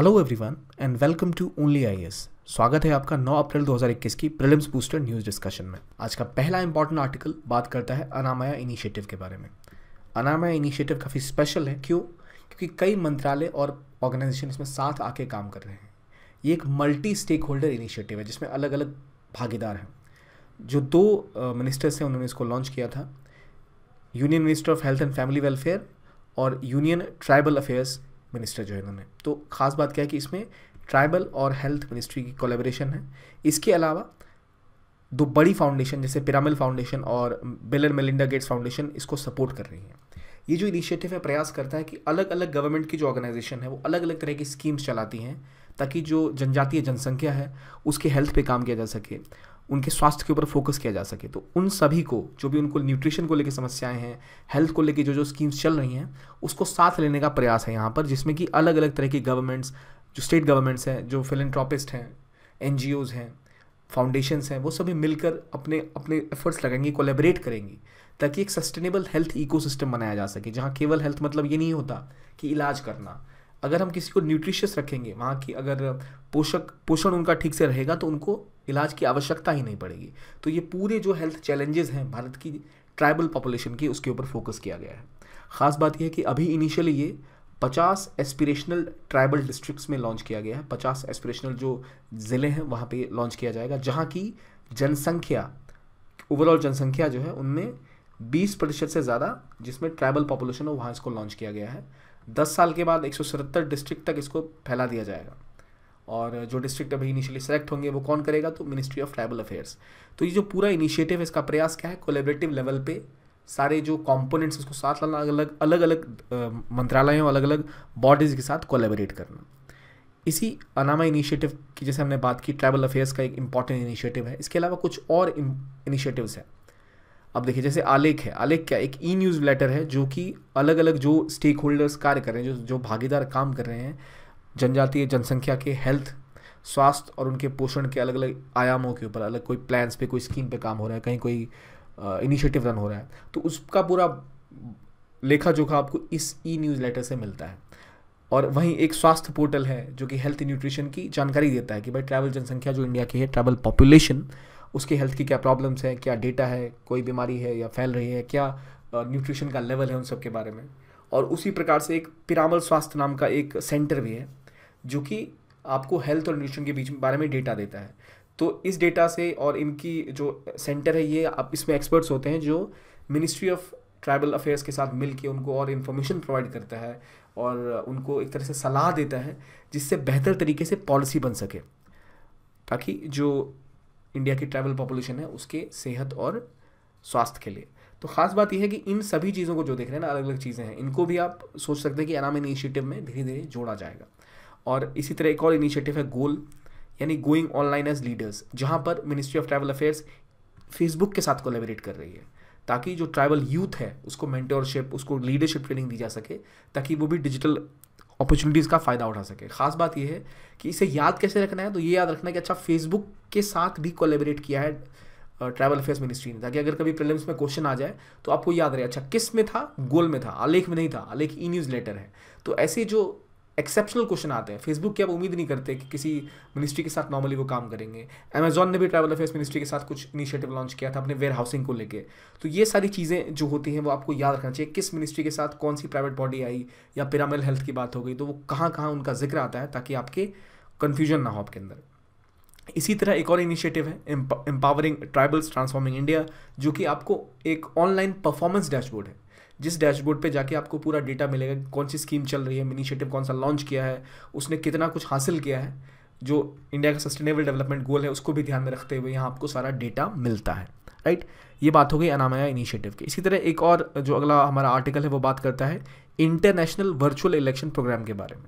hello everyone and welcome to only I स्वागत है आपका 9 अप्रैल 2021 की प्रिलिम्स बूस्टर न्यूज़ डिस्कशन में आज का पहला इंपॉर्टेंट आर्टिकल बात करता है अनामया इनिशिएटिव के बारे में अनामया इनिशिएटिव काफ़ी स्पेशल है क्यों क्योंकि कई मंत्रालय और ऑर्गेनाइजेशन इसमें साथ आके काम कर रहे हैं ये एक मल्टी स्टेक होल्डर इनिशिएटिव है जिसमें अलग अलग भागीदार हैं जो दो मिनिस्टर्स हैं उन्होंने इसको लॉन्च किया था union minister of health and family welfare और यूनियन ट्राइबल अफेयर्स मिनिस्टर है इन्होंने तो ख़ास बात क्या है कि इसमें ट्राइबल और हेल्थ मिनिस्ट्री की कोलेबरेशन है इसके अलावा दो बड़ी फाउंडेशन जैसे पिरामिल फाउंडेशन और Bill and Melinda Gates foundation इसको सपोर्ट कर रही है ये जो इनिशिएटिव है प्रयास करता है कि अलग अलग गवर्नमेंट की जो ऑर्गेनाइजेशन है वो अलग अलग तरह की स्कीम्स चलाती हैं ताकि जो जनजातीय जनसंख्या है उसके हेल्थ पे काम किया जा सके उनके स्वास्थ्य के ऊपर फोकस किया जा सके तो उन सभी को जो भी उनको न्यूट्रिशन को लेकर समस्याएं हैं हेल्थ को लेकर जो जो स्कीम्स चल रही हैं उसको साथ लेने का प्रयास है यहाँ पर जिसमें कि अलग अलग तरह की गवर्नमेंट्स जो स्टेट गवर्नमेंट्स हैं जो फिलेंट्रॉपिस्ट हैं एन हैं फाउंडेशंस हैं वो सभी मिलकर अपने अपने एफर्ट्स लगाएंगी कोलेबरेट करेंगी ताकि एक सस्टेनेबल हेल्थ इकोसिस्टम बनाया जा सके जहाँ केवल हेल्थ मतलब ये नहीं होता कि इलाज करना अगर हम किसी को न्यूट्रिशियस रखेंगे वहाँ की अगर पोषक पोषण उनका ठीक से रहेगा तो उनको इलाज की आवश्यकता ही नहीं पड़ेगी तो ये पूरे जो हेल्थ चैलेंजेस हैं भारत की ट्राइबल पॉपुलेशन की उसके ऊपर फोकस किया गया है ख़ास बात यह है कि अभी इनिशियली ये 50 एस्पिरेशनल ट्राइबल डिस्ट्रिक्ट्स में लॉन्च किया गया है 50 एस्पिरेशनल जो ज़िले हैं वहाँ पे लॉन्च किया जाएगा जहाँ की जनसंख्या ओवरऑल जनसंख्या जो है उनमें 20 प्रतिशत से ज़्यादा जिसमें ट्राइबल पॉपुलेशन हो वहाँ इसको लॉन्च किया गया है दस साल के बाद एक डिस्ट्रिक्ट तक इसको फैला दिया जाएगा और जो डिस्ट्रिक्ट अभी इनिशियली सेलेक्ट होंगे वो कौन करेगा तो मिनिस्ट्री ऑफ ट्राइबल अफेयर्स तो ये जो पूरा इनिशिएटिव इसका प्रयास क्या है कोलेबरेटिव लेवल पे सारे जो कंपोनेंट्स उसको साथ लाना अलग अलग अलग, अलग मंत्रालयों अलग अलग बॉडीज़ के साथ कोलेबरेट करना इसी अनामा इनिशिएटिव की जैसे हमने बात की ट्राइबल अफेयर्स का एक इम्पॉर्टेंट इनिशिएटिव है इसके अलावा कुछ और इनिशिएटिव्स हैं अब देखिए जैसे आलेख है आलेख क्या एक ई न्यूज़ लेटर है जो कि अलग अलग जो स्टेक होल्डर्स कार्य कर रहे हैं जो जो भागीदार काम कर रहे हैं जनजातीय जनसंख्या के हेल्थ स्वास्थ्य और उनके पोषण के अलग अलग आयामों के ऊपर अलग कोई प्लान्स पे कोई स्कीम पे काम हो रहा है कहीं कोई इनिशिएटिव रन हो रहा है तो उसका पूरा लेखा जोखा आपको इस ई न्यूज़ लेटर से मिलता है और वहीं एक स्वास्थ्य पोर्टल है जो कि हेल्थ न्यूट्रिशन की जानकारी देता है कि भाई ट्रैवल जनसंख्या जो इंडिया की है ट्रैवल पॉपुलेशन उसके हेल्थ की क्या प्रॉब्लम्स हैं क्या डेटा है कोई बीमारी है या फैल रही है क्या न्यूट्रिशन का लेवल है उन सब के बारे में और उसी प्रकार से एक पिरामल स्वास्थ्य नाम का एक सेंटर भी है जो कि आपको हेल्थ और न्यूट्रिशन के बीच बारे में डेटा देता है तो इस डेटा से और इनकी जो सेंटर है ये आप इसमें एक्सपर्ट्स होते हैं जो मिनिस्ट्री ऑफ ट्राइबल अफेयर्स के साथ मिल के उनको और इन्फॉर्मेशन प्रोवाइड करता है और उनको एक तरह से सलाह देता है जिससे बेहतर तरीके से पॉलिसी बन सके ताकि जो इंडिया की ट्रैवल पॉपुलेशन है उसके सेहत और स्वास्थ्य के लिए तो खास बात यह है कि इन सभी चीज़ों को जो देख रहे हैं ना अलग अलग चीज़ें हैं इनको भी आप सोच सकते हैं कि अनाम इनिशिएटिव में धीरे धीरे जोड़ा जाएगा और इसी तरह एक और इनिशिएटिव है गोल यानी गोइंग ऑनलाइन एज लीडर्स जहाँ पर ministry of travel affairs Facebook के साथ कोलेबरेट कर रही है ताकि जो ट्राइबल यूथ है उसको मेंटोरशिप उसको लीडरशिप ट्रेनिंग दी जा सके ताकि वो भी डिजिटल अपॉर्चुनिटीज़ का फ़ायदा उठा सके खास बात यह है कि इसे याद कैसे रखना है तो ये याद रखना है कि अच्छा फेसबुक के साथ भी कोलेबरेट किया है ट्रैवल अफेयर्स मिनिस्ट्री ने ताकि अगर कभी प्रिलिम्स में क्वेश्चन आ जाए तो आपको याद रहे अच्छा किस में था गोल में था आलेख में नहीं था आलेख ई न्यूज़ लेटर है तो ऐसे जो एक्सेप्शनल क्वेश्चन आते हैं फेसबुक की आप उम्मीद नहीं करते कि किसी मिनिस्ट्री के साथ नॉर्मली वो काम करेंगे अमेजॉन ने भी ट्रैवल अफेयर्स मिनिस्ट्री के साथ कुछ इनिशिएटिव लॉन्च किया था अपने वेयर हाउसिंग को लेकर तो ये सारी चीज़ें जो होती हैं वो आपको याद रखना चाहिए किस मिनिस्ट्री के साथ कौन सी प्राइवेट बॉडी आई या पिरामिल हेल्थ की बात हो गई तो वो कहाँ कहाँ उनका जिक्र आता है ताकि आपके कन्फ्यूजन ना हो आपके अंदर इसी तरह एक और इनिशिएटिव है एम्पावरिंग ट्राइबल्स ट्रांसफॉर्मिंग इंडिया जो कि आपको एक ऑनलाइन परफॉर्मेंस डैशबोर्ड है जिस डैशबोर्ड पे जाके आपको पूरा डेटा मिलेगा कौन सी स्कीम चल रही है इनिशिएटिव कौन सा लॉन्च किया है उसने कितना कुछ हासिल किया है जो इंडिया का सस्टेनेबल डेवलपमेंट गोल है उसको भी ध्यान में रखते हुए यहाँ आपको सारा डेटा मिलता है राइट ये बात हो गई अनामया इनिशिएटिव की इसी तरह एक और जो अगला हमारा आर्टिकल है वो बात करता है इंटरनेशनल वर्चुअल इलेक्शन प्रोग्राम के बारे में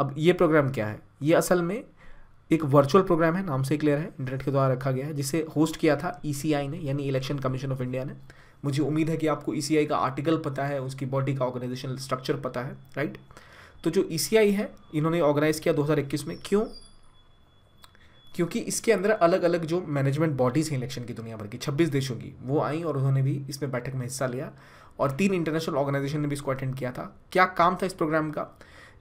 अब ये प्रोग्राम क्या है ये असल में एक वर्चुअल प्रोग्राम है नाम से क्लियर है इंटरनेट के द्वारा रखा गया है जिसे होस्ट किया था ई e ने यानी इलेक्शन कमीशन ऑफ इंडिया ने मुझे उम्मीद है कि आपको ई e का आर्टिकल पता है उसकी बॉडी का ऑर्गेनाइजेशनल स्ट्रक्चर पता है राइट तो जो ई e है इन्होंने ऑर्गेनाइज़ किया 2021 में क्यों क्योंकि इसके अंदर अलग अलग जो मैनेजमेंट बॉडीज़ हैं इलेक्शन की दुनिया भर की 26 देशों की वो आई और उन्होंने भी इसमें बैठक में हिस्सा लिया और तीन इंटरनेशनल ऑर्गेनाइजेशन ने भी इसको अटेंड किया था क्या काम था इस प्रोग्राम का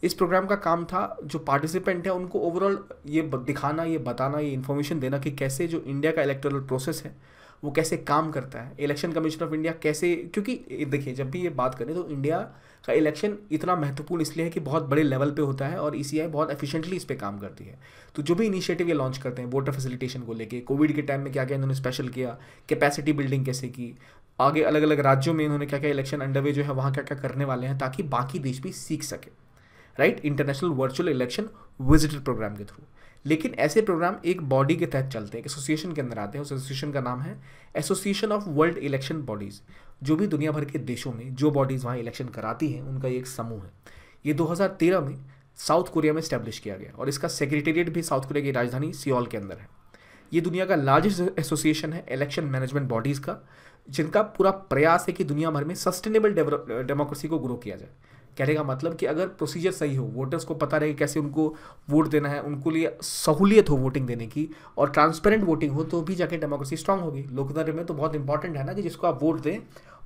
इस प्रोग्राम का काम था जो पार्टिसिपेंट है उनको ओवरऑल ये दिखाना ये बताना ये इन्फॉर्मेशन देना कि कैसे जो इंडिया का इलेक्टोरल प्रोसेस है वो कैसे काम करता है इलेक्शन कमीशन ऑफ इंडिया कैसे क्योंकि देखिए जब भी ये बात करें तो इंडिया का इलेक्शन इतना महत्वपूर्ण इसलिए है कि बहुत बड़े लेवल पे होता है और ई e बहुत एफिशिएंटली इस पर काम करती है तो जो भी इनिशिएटिव ये लॉन्च करते हैं वोटर फैसिलिटेशन को लेके कोविड के टाइम में क्या क्या इन्होंने स्पेशल किया कैपेसिटी बिल्डिंग कैसे की आगे अलग अलग राज्यों में इन्होंने क्या क्या इलेक्शन अंडरवे जो है वहाँ क्या क्या करने वाले हैं ताकि बाकी देश भी सीख सके right international virtual election visitor programme के थ्रू लेकिन ऐसे प्रोग्राम एक बॉडी के तहत चलते हैं एसोसिएशन के अंदर आते हैं उस एसोसिएशन का नाम है association of world election bodies जो भी दुनिया भर के देशों में जो बॉडीज़ वहाँ इलेक्शन कराती हैं उनका एक समूह है ये 2013 में साउथ कोरिया में स्टैब्लिश किया गया और इसका सेक्रेटेरिएट भी साउथ कोरिया की राजधानी सियोल के अंदर है ये दुनिया का लार्जेस्ट एसोसिएशन है इलेक्शन मैनेजमेंट बॉडीज़ का जिनका पूरा प्रयास है कि दुनिया भर में सस्टेनेबल डेमोक्रेसी को ग्रो किया जाए कहने का मतलब कि अगर प्रोसीजर सही हो वोटर्स को पता रहे कैसे उनको वोट देना है उनको लिए सहूलियत हो वोटिंग देने की और ट्रांसपेरेंट वोटिंग हो तो भी जाके डेमोक्रेसी स्ट्रांग होगी लोकतंत्र में तो बहुत इंपॉर्टेंट है ना कि जिसको आप वोट दें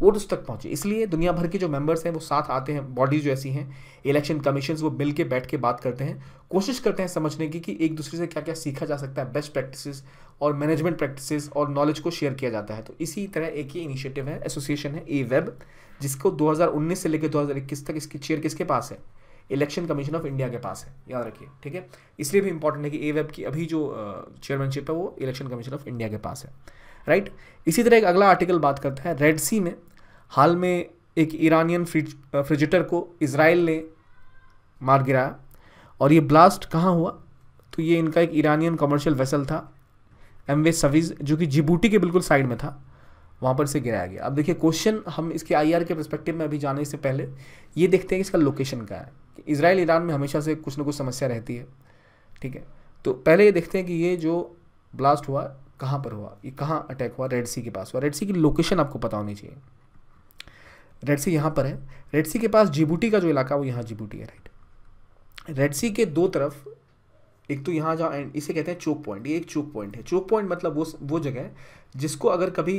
वो तो उस तक पहुंचे इसलिए दुनिया भर के जो मेंबर्स हैं वो साथ आते हैं बॉडीज जो ऐसी हैं इलेक्शन कमीशन वो मिल के बैठ के बात करते हैं कोशिश करते हैं समझने की कि एक दूसरे से क्या क्या सीखा जा सकता है बेस्ट प्रैक्टिसेस और मैनेजमेंट प्रैक्टिसेस और नॉलेज को शेयर किया जाता है तो इसी तरह एक ही इनिशिएटिव है एसोसिएशन है ए वेब जिसको 2019 से लेकर 2021 तक इसकी चेयर किसके पास है इलेक्शन कमीशन ऑफ इंडिया के पास है याद रखिए ठीक है इसलिए भी इंपॉर्टेंट है कि ए वेब की अभी जो चेयरमैनशिप है वो इलेक्शन कमीशन ऑफ इंडिया के पास है राइट इसी तरह एक अगला आर्टिकल बात करता है रेड सी में हाल में एक ईरानियन फ्रिज फ्रिजिटर को इसराइल ने मार गिराया और ये ब्लास्ट कहाँ हुआ तो ये इनका एक Iranian commercial vessel M V Saviz सवीज जो कि जिबूटी के बिल्कुल साइड में था वहाँ पर से गिराया गया अब देखिए क्वेश्चन हम इसके आईआर के परस्पेक्टिव में अभी जाने से पहले ये देखते हैं कि इसका लोकेशन क्या है इसराइल ईरान में हमेशा से कुछ ना कुछ समस्या रहती है ठीक है तो पहले ये देखते हैं कि ये जो ब्लास्ट हुआ कहाँ पर हुआ ये कहाँ अटैक हुआ रेड सी के पास हुआ रेड सी की लोकेशन आपको पता होनी चाहिए रेड सी यहाँ पर है रेड सी के पास जिबूटी का जो इलाका वो यहाँ जिबूटी है राइट रेड सी के दो तरफ एक तो यहाँ जहाँ इसे कहते हैं चोक पॉइंट ये एक चोक पॉइंट है चोक पॉइंट मतलब वो वो जगह है जिसको अगर कभी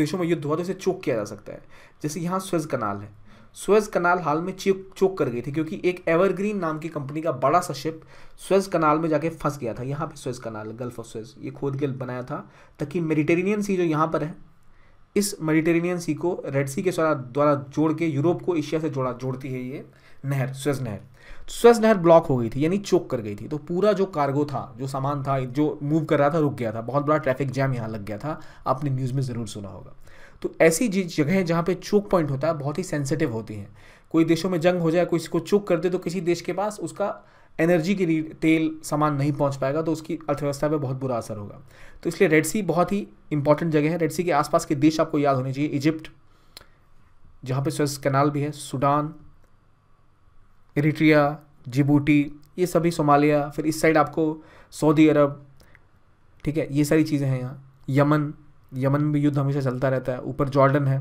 देशों में युद्ध हुआ तो इसे चोक किया जा सकता है जैसे यहाँ स्वेज कनाल है स्वेज कनाल हाल में चेक चोक कर गई थी क्योंकि एक एवरग्रीन नाम की कंपनी का बड़ा सा शिप स्वेज कनाल में जाके फंस गया था यहाँ पे Suez canal gulf of Suez ये खोद के बनाया था ताकि मेडिटेरेनियन सी जो यहाँ पर है इस मेडिटेरेनियन सी को रेड सी के द्वारा जोड़ के यूरोप को एशिया से जोड़ा जोड़ती है ये नहर स्वेज नहर स्वेज नहर ब्लॉक हो गई थी यानी चोक कर गई थी तो पूरा जो कार्गो था जो सामान था जो मूव कर रहा था रुक गया था बहुत बड़ा ट्रैफिक जैम यहाँ लग गया था आपने न्यूज़ में ज़रूर सुना होगा तो ऐसी जगह जहाँ पे चोक पॉइंट होता है बहुत ही सेंसिटिव होती हैं कोई देशों में जंग हो जाए कोई इसको चोक कर दे तो किसी देश के पास उसका एनर्जी के लिए तेल सामान नहीं पहुंच पाएगा तो उसकी अर्थव्यवस्था पे बहुत बुरा असर होगा तो इसलिए रेड सी बहुत ही इंपॉर्टेंट जगह है रेड सी के आसपास के देश आपको याद होने चाहिए इजिप्ट जहाँ पे स्वेस कैनाल भी है सूडान इरिट्रिया जिबूटी ये सभी सोमालिया फिर इस साइड आपको सऊदी अरब ठीक है ये सारी चीज़ें हैं यहाँ यमन यमन में युद्ध हमेशा चलता रहता है ऊपर जॉर्डन है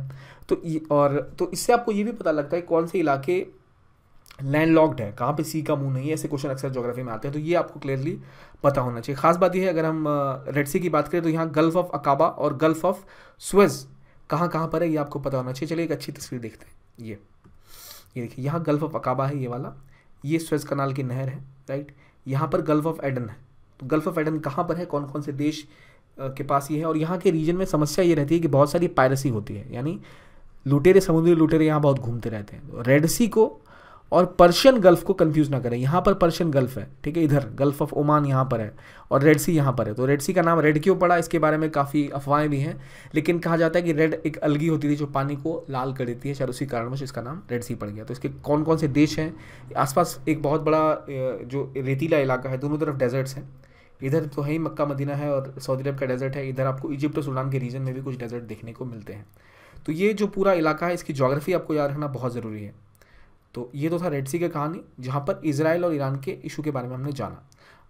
तो और तो इससे आपको ये भी पता लगता है कौन से इलाके लैंड लॉकड है कहाँ पे सी का मुंह नहीं है ऐसे क्वेश्चन अक्सर ज्योग्राफी में आते हैं तो ये आपको क्लियरली पता होना चाहिए खास बात यह है अगर हम रेड सी की बात करें तो यहाँ गल्फ ऑफ अकाबा और गल्फ ऑफ स्वेज कहाँ कहाँ पर है ये आपको पता होना चाहिए चलिए एक अच्छी तस्वीर देखते हैं ये ये देखिए यहाँ गल्फ ऑफ अकाबा है ये वाला ये स्वेज कनाल की नहर है राइट यहाँ पर गल्फ ऑफ एडन है तो गल्फ ऑफ एडन कहाँ पर है कौन कौन से देश के पास ये है और यहाँ के रीजन में समस्या ये रहती है कि बहुत सारी पायरेसी होती है यानी लुटेरे समुद्री लुटेरे यहाँ बहुत घूमते रहते हैं रेड तो सी को और पर्शियन गल्फ़ को कंफ्यूज ना करें यहाँ पर पर्शियन गल्फ़ है ठीक है इधर गल्फ़ ऑफ ओमान यहाँ पर है और रेड सी यहाँ पर है तो रेड सी का नाम रेड क्यों पड़ा इसके बारे में काफ़ी अफवाहें भी हैं लेकिन कहा जाता है कि रेड एक अलगी होती थी जो पानी को लाल कर देती है शायद उसी कारणवश इसका नाम रेड सी पड़ गया तो इसके कौन कौन से देश हैं आसपास एक बहुत बड़ा जो रेतीला इलाका है दोनों तरफ डेजर्ट्स हैं इधर तो है ही मक्का मदीना है और सऊदी अरब का डेजर्ट है इधर आपको इजिप्ट और सूडान के रीजन में भी कुछ डेजर्ट देखने को मिलते हैं तो ये जो पूरा इलाका है इसकी जोग्राफ़ी आपको याद रखना बहुत ज़रूरी है तो ये तो था रेड सी की कहानी जहाँ पर इसराइल और ईरान के इशू के बारे में हमने जाना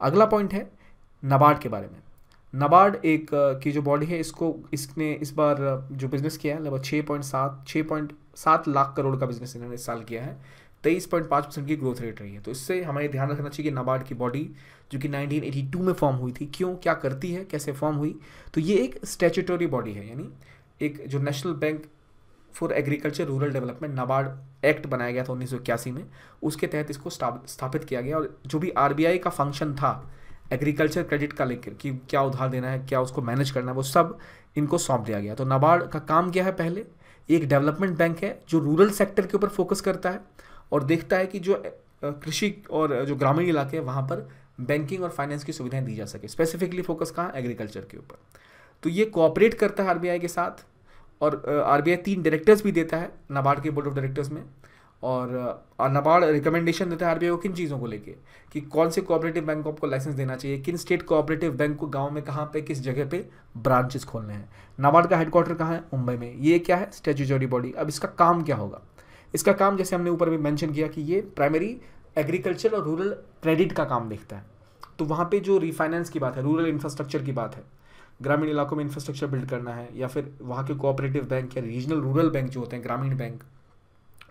अगला पॉइंट है नबार्ड के बारे में नबार्ड एक की जो बॉडी है इसको इसने इस बार जो बिज़नेस किया है लगभग छः पॉइंट सात छः पॉइंट सात लाख करोड़ का बिज़नेस इन्होंने इस साल किया है तेईस पॉइंट पाँच परसेंट की ग्रोथ रेट रही है तो इससे हमें ध्यान रखना चाहिए कि नाबार्ड की बॉडी जो कि 1982 में फॉर्म हुई थी क्यों क्या करती है कैसे फॉर्म हुई तो ये एक स्टेचुटोरी बॉडी है यानी एक जो national bank for agriculture rural development NABARD act बनाया गया था उन्नीस में उसके तहत इसको स्थापित किया गया और जो भी आर का फंक्शन था एग्रीकल्चर क्रेडिट का लेकर कि क्या उधार देना है क्या उसको मैनेज करना है वो सब इनको सौंप दिया गया तो नाबार्ड का काम क्या है पहले एक डेवलपमेंट बैंक है जो रूरल सेक्टर के ऊपर फोकस करता है और देखता है कि जो कृषि और जो ग्रामीण इलाके हैं वहाँ पर बैंकिंग और फाइनेंस की सुविधाएं दी जा सके स्पेसिफिकली फोकस कहाँ एग्रीकल्चर के ऊपर तो ये कोऑपरेट करता है आरबीआई के साथ और आरबीआई तीन डायरेक्टर्स भी देता है नाबार्ड के बोर्ड ऑफ डायरेक्टर्स में और नाबार्ड रिकमेंडेशन देता है आरबीआई को किन चीज़ों को लेके कि कौन से कोऑपरेटिव बैंक को आपको लाइसेंस देना चाहिए किन स्टेट कोऑपरेटिव बैंक को गांव में कहाँ पे किस जगह पे ब्रांचेस खोलने हैं नाबार्ड का हेडक्वार्टर कहाँ है मुंबई में ये क्या है स्टेचुटरी बॉडी अब इसका काम क्या होगा इसका काम जैसे हमने ऊपर भी मैंशन किया कि ये प्राइमरी एग्रीकल्चर और रूरल क्रेडिट का काम देखता है तो वहाँ पे जो रिफाइनेंस की बात है रूरल इंफ्रास्ट्रक्चर की बात है ग्रामीण इलाकों में इंफ्रास्ट्रक्चर बिल्ड करना है या फिर वहाँ के कोऑपरेटिव बैंक या रीजनल रूरल बैंक जो होते हैं ग्रामीण बैंक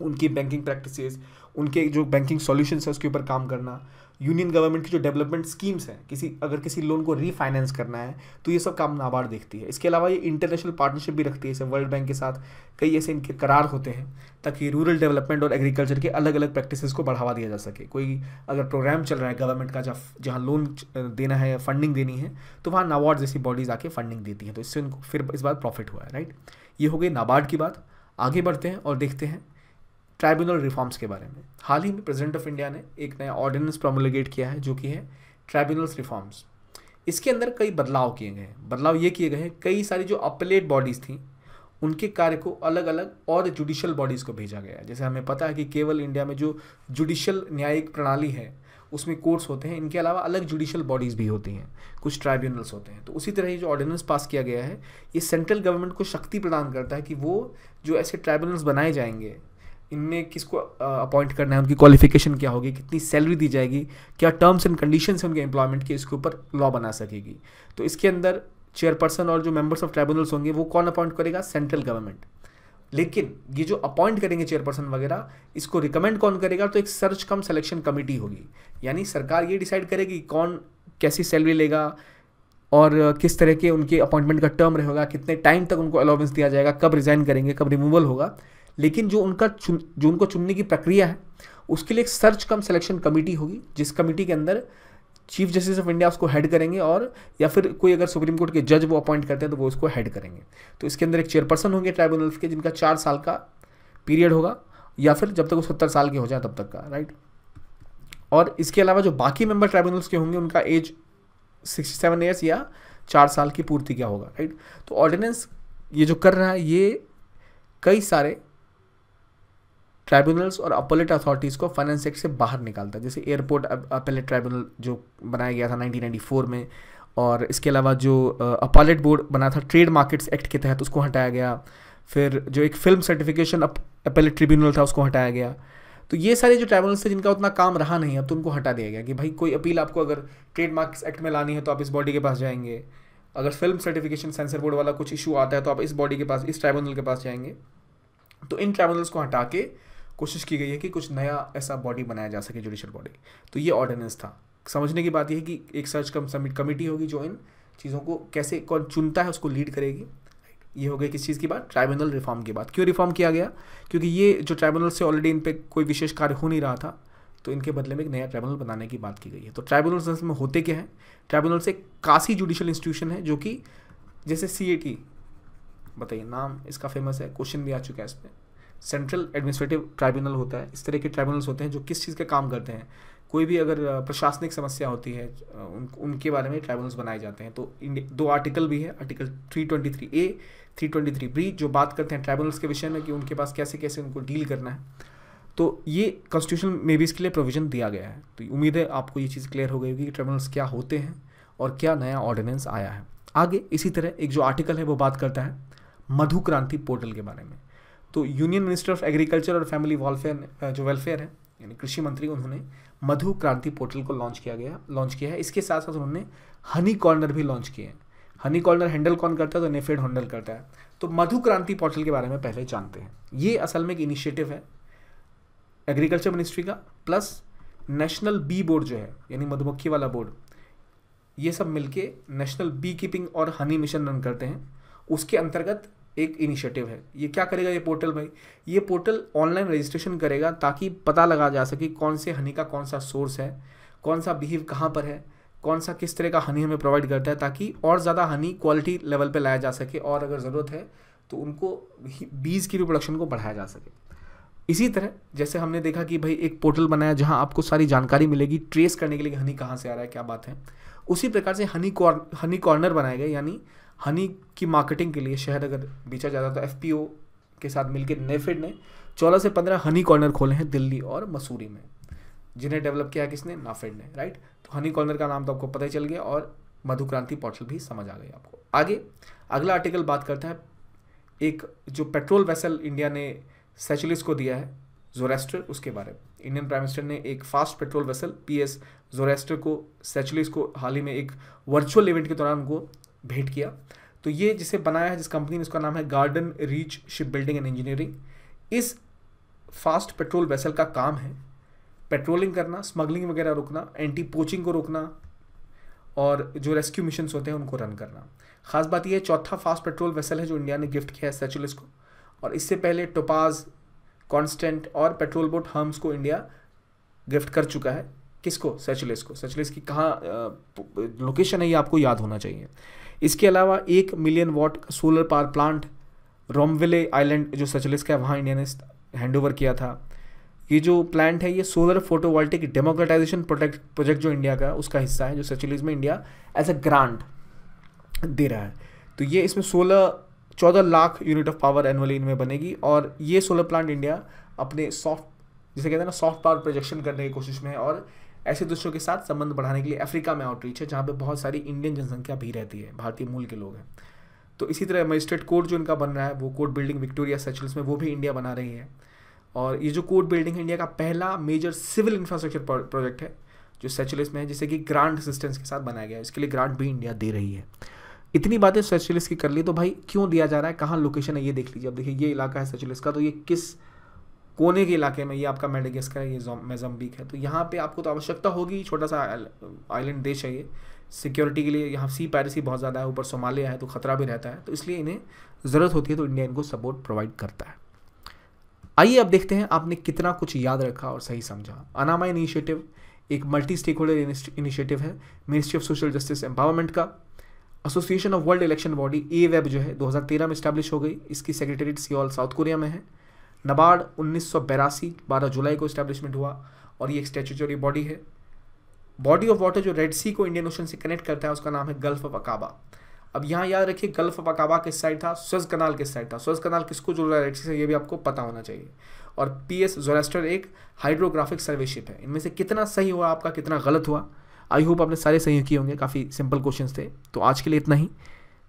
उनकी बैंकिंग प्रैक्टिसेस उनके जो बैंकिंग सॉल्यूशंस है उसके ऊपर काम करना यूनियन गवर्नमेंट की जो डेवलपमेंट स्कीम्स हैं किसी अगर किसी लोन को रीफाइनेंस करना है तो ये सब काम नाबार्ड देखती है इसके अलावा ये इंटरनेशनल पार्टनरशिप भी रखती है जैसे वर्ल्ड बैंक के साथ कई ऐसे इनके करार होते हैं ताकि रूरल डेवलपमेंट और एग्रीकल्चर के अलग अलग प्रैक्टिसेस को बढ़ावा दिया जा सके कोई अगर प्रोग्राम चल रहा है गवर्नमेंट का जहाँ जहाँ लोन देना है फंडिंग देनी है तो वहाँ नाबार्ड जैसी बॉडीज़ आके फंडिंग देती हैं तो इससे उनको फिर इस बार प्रॉफिट हुआ है राइट ये हो गई नाबार्ड की बात आगे बढ़ते हैं और देखते हैं ट्राइब्यूनल रिफॉर्म्स के बारे में हाल ही में प्रेजिडेंट ऑफ इंडिया ने एक नया ऑर्डिनेंस प्रोमोलिगेट किया है जो कि है ट्राइब्यूनल्स रिफॉर्म्स इसके अंदर कई बदलाव किए गए हैं बदलाव ये किए गए हैं कई सारी जो अपलेट बॉडीज़ थी उनके कार्य को अलग अलग और जुडिशल बॉडीज़ को भेजा गया है जैसे हमें पता है कि केवल इंडिया में जो जुडिशल न्यायिक प्रणाली है उसमें कोर्ट्स होते हैं इनके अलावा अलग जुडिशल बॉडीज़ भी होती हैं कुछ ट्राइब्यूनल्स होते हैं तो उसी तरह ये जो ऑर्डिनेंस पास किया गया है ये सेंट्रल गवर्नमेंट को शक्ति प्रदान करता है कि वो जो ऐसे ट्राइब्यूनल्स बनाए जाएंगे इनमें किसको अपॉइंट करना है उनकी क्वालिफिकेशन क्या होगी कितनी सैलरी दी जाएगी क्या टर्म्स एंड कंडीशन है उनके एम्प्लॉयमेंट के इसके ऊपर लॉ बना सकेगी तो इसके अंदर चेयरपर्सन और जो मेंबर्स ऑफ ट्राइब्यूनल्स होंगे वो कौन अपॉइंट करेगा सेंट्रल गवर्नमेंट लेकिन ये जो अपॉइंट करेंगे चेयरपर्सन वगैरह इसको रिकमेंड कौन करेगा तो एक सर्च कम सेलेक्शन कमेटी होगी यानी सरकार ये डिसाइड करेगी कौन कैसी सैलरी लेगा और किस तरह के उनके अपॉइंटमेंट का टर्म रहेगा कितने टाइम तक उनको अलाउंस दिया जाएगा कब रिज़ाइन करेंगे कब रिमूवल होगा लेकिन जो उनका चुन जो उनको चुनने की प्रक्रिया है उसके लिए एक सर्च कम सिलेक्शन कमेटी होगी जिस कमेटी के अंदर चीफ जस्टिस ऑफ इंडिया उसको हेड करेंगे और या फिर कोई अगर सुप्रीम कोर्ट के जज वो अपॉइंट करते हैं तो वो उसको हेड करेंगे तो इसके अंदर एक चेयरपर्सन होंगे ट्राइब्यूनल्स के जिनका चार साल का पीरियड होगा या फिर जब तक वो सत्तर साल के हो जाए तब तक का राइट और इसके अलावा जो बाकी मेंबर ट्राइब्यूनल्स के होंगे उनका एज सिक्सटी सेवन ईयर्स या चार साल की पूर्ति क्या होगा राइट तो ऑर्डिनेंस ये जो कर रहा है ये कई सारे ट्राइब्यूनल्स और अपोलेट अथॉरिटीज़ को फाइनेंस एक्ट से बाहर निकालता है जैसे एयरपोर्ट अपेलेट ट्राइब्यूनल जो बनाया गया था 1994 में और इसके अलावा जो अपोलेट बोर्ड बना था ट्रेड मार्केट्स एक्ट के तहत उसको हटाया गया फिर जो एक फिल्म सर्टिफिकेशन अपेलेट ट्रिब्यूनल था उसको हटाया गया तो ये सारे जो ट्राइब्यूनल्स थे जिनका उतना काम रहा नहीं अब तो उनको हटा दिया गया कि भाई कोई अपील आपको अगर ट्रेड मार्क्स एक्ट में लानी है तो आप इस बॉडी के पास जाएंगे अगर फिल्म सर्टिफिकेशन सेंसर बोर्ड वाला कुछ इशू आता है तो आप इस बॉडी के पास इस ट्राइब्यूनल के पास जाएंगे तो इन ट्राइब्यूनल्स को हटा के कोशिश की गई है कि कुछ नया ऐसा बॉडी बनाया जा सके जुडिशल बॉडी तो ये ऑर्डिनेंस था समझने की बात यह है कि एक सर्च कम समिट कमेटी होगी जो इन चीज़ों को कैसे कौन चुनता है उसको लीड करेगी ये हो गई किस चीज़ की बात ट्राइब्यूनल रिफॉर्म की बात क्यों रिफॉर्म किया गया क्योंकि ये जो ट्राइब्यूनल से ऑलरेडी इन पर कोई विशेष कार्य हो नहीं रहा था तो इनके बदले में एक नया ट्राइब्यूनल बनाने की बात की गई है तो ट्राइब्यूनल में होते क्या हैं ट्राइब्यूनल से काशी जुडिशल इंस्टीट्यूशन है जो कि जैसे सी बताइए नाम इसका फेमस है क्वेश्चन भी आ चुका है इस पर सेंट्रल एडमिनिस्ट्रेटिव ट्राइब्यूनल होता है इस तरह के ट्राइब्यूनल्स होते हैं जो किस चीज़ का काम करते हैं कोई भी अगर प्रशासनिक समस्या होती है उन, उनके बारे में ट्राइब्यूनल्स बनाए जाते हैं तो दो आर्टिकल भी है आर्टिकल 323 ए 323 बी जो बात करते हैं ट्राइब्यूनल्स के विषय में कि उनके पास कैसे कैसे उनको डील करना है तो ये कॉन्स्टिट्यूशन में भी इसके लिए प्रोविजन दिया गया है तो उम्मीद है आपको ये चीज़ क्लियर हो गई होगी कि ट्राइब्यूनल्स क्या होते हैं और क्या नया ऑर्डिनेंस आया है आगे इसी तरह एक जो आर्टिकल है वो बात करता है मधु क्रांति पोर्टल के बारे में तो यूनियन मिनिस्टर ऑफ एग्रीकल्चर और फैमिली वेलफेयर जो वेलफेयर है यानी कृषि मंत्री उन्होंने मधु क्रांति पोर्टल को लॉन्च किया गया लॉन्च किया है इसके साथ साथ उन्होंने हनी कॉर्नर भी लॉन्च किए हैं हनी कॉर्नर हैंडल कौन करता है तो नेफेड हैंडल करता है तो मधु क्रांति पोर्टल के बारे में पहले जानते हैं ये असल में एक इनिशिएटिव है एग्रीकल्चर मिनिस्ट्री का प्लस नेशनल बी बोर्ड जो है यानी मधुमक्खी वाला बोर्ड ये सब मिलके नेशनल बी कीपिंग और हनी मिशन रन करते हैं उसके अंतर्गत एक इनिशिएटिव है ये क्या करेगा ये पोर्टल भाई ये पोर्टल ऑनलाइन रजिस्ट्रेशन करेगा ताकि पता लगा जा सके कौन से हनी का कौन सा सोर्स है कौन सा बिहेव कहाँ पर है कौन सा किस तरह का हनी हमें प्रोवाइड करता है ताकि और ज़्यादा हनी क्वालिटी लेवल पर लाया जा सके और अगर ज़रूरत है तो उनको बीज की भी प्रोडक्शन को बढ़ाया जा सके इसी तरह जैसे हमने देखा कि भाई एक पोर्टल बनाया जहाँ आपको सारी जानकारी मिलेगी ट्रेस करने के लिए हनी कहाँ से आ रहा है क्या बात है उसी प्रकार से हनी कॉर्न हनी कॉर्नर बनाए गए यानी हनी की मार्केटिंग के लिए शहर अगर बेचा जाता तो एफ के साथ मिलकर नेफेड ने चौदह से पंद्रह हनी कॉर्नर खोले हैं दिल्ली और मसूरी में जिन्हें डेवलप किया किसने नाफेड ने राइट तो हनी कॉर्नर का नाम तो आपको पता ही चल गया और मधु क्रांति पोर्टल भी समझ आ गई आपको आगे अगला आर्टिकल बात करता है एक जो पेट्रोल वेसल इंडिया ने सेचुलिस को दिया है जोरेस्टर उसके बारे में इंडियन प्राइम मिनिस्टर ने एक fast patrol vessel P S Zoroaster को सेचुलिस को हाल ही में एक वर्चुअल इवेंट के दौरान उनको भेंट किया तो ये जिसे बनाया है जिस कंपनी ने उसका नाम है Garden Reach ship building and engineering इस फास्ट पेट्रोल वेसल का काम है पेट्रोलिंग करना स्मगलिंग वगैरह रोकना एंटी पोचिंग को रोकना और जो रेस्क्यू मिशन होते हैं उनको रन करना खास बात यह है चौथा फास्ट पेट्रोल वेसल है जो इंडिया ने गिफ्ट किया है सेचुलिस को और इससे पहले टोपाज कॉन्स्टेंट और पेट्रोल बोट हर्म्स को इंडिया गिफ्ट कर चुका है किसको सेचुलिस को सेचुलिस की कहाँ लोकेशन है ये आपको याद होना चाहिए इसके अलावा एक million watt solar power plant Romainville island जो सचलिस का है वहाँ इंडिया ने हैंड ओवर किया था ये जो प्लांट है ये solar photovoltaic democratization project project जो इंडिया का उसका हिस्सा है जो सचलिस में इंडिया एज अ ग्रांट दे रहा है तो ये इसमें सोलह चौदह lakh unit of power annually इनमें बनेगी और ये सोलर प्लांट इंडिया अपने सॉफ्ट जिसे कहते हैं ना सॉफ्ट पावर प्रोजेक्शन करने की कोशिश में है और ऐसे देशों के साथ संबंध बढ़ाने के लिए अफ्रीका में आउटरीच है जहाँ पर बहुत सारी इंडियन जनसंख्या भी रहती है भारतीय मूल के लोग हैं तो इसी तरह मजिस्ट्रेट कोर्ट जो इनका बन रहा है वो कोर्ट बिल्डिंग विक्टोरिया सेचुल्स में वो भी इंडिया बना रही है और ये जो कोर्ट बिल्डिंग है इंडिया का पहला मेजर सिविल इंफ्रास्ट्रक्चर प्रोजेक्ट है जो सेचुलिस में है जिसे कि ग्रांट असिस्टेंस के साथ बनाया गया है इसके लिए ग्रांट भी इंडिया दे रही है इतनी बातें सेचुलिस की कर ली तो भाई क्यों दिया जा रहा है कहाँ लोकेशन है ये देख लीजिए अब देखिए ये इलाका है सेचुलिस का तो ये किस कोने के इलाके में ये आपका मेडिगेस्कर है ये मेजम्बिक है तो यहाँ पे आपको तो आवश्यकता होगी छोटा सा आइलैंड देश है ये सिक्योरिटी के लिए यहाँ सी पैरसी बहुत ज़्यादा है ऊपर सोमालिया है तो खतरा भी रहता है तो इसलिए इन्हें ज़रूरत होती है तो इंडिया इनको सपोर्ट प्रोवाइड करता है आइए अब देखते हैं आपने कितना कुछ याद रखा और सही समझा अनामा इनिशिएटिव एक मल्टी स्टेक होल्डर इनिशिएटिव है ministry of social justice empowerment का association of world election body A वेब जो है 2013 में स्टैब्लिश हो गई इसकी सेक्रेटरीट सियोल साउथ कोरिया में है नबार्ड उन्नीस सौ बेरासी बारह जुलाई को इस्टेब्लिशमेंट हुआ और ये एक स्टेचुटरी बॉडी है बॉडी ऑफ वाटर जो रेड सी को इंडियन ओशन से कनेक्ट करता है उसका नाम है गल्फ ऑफ अकाबा अब यहाँ याद रखिए गल्फ ऑफ अकाबा किस साइड था स्वेज कनाल किस साइड था स्वेज कनाल किसको जुड़ रहा है रेड सी से ये भी आपको पता होना चाहिए और पी एस जोरेस्टर एक हाइड्रोग्राफिक सर्वेशिप है इनमें से कितना सही हुआ आपका कितना गलत हुआ आई होप आपने सारे सही किए होंगे काफ़ी सिंपल क्वेश्चन थे तो आज के लिए इतना ही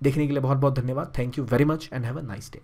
देखने के लिए बहुत बहुत धन्यवाद thank you very much and have a nice day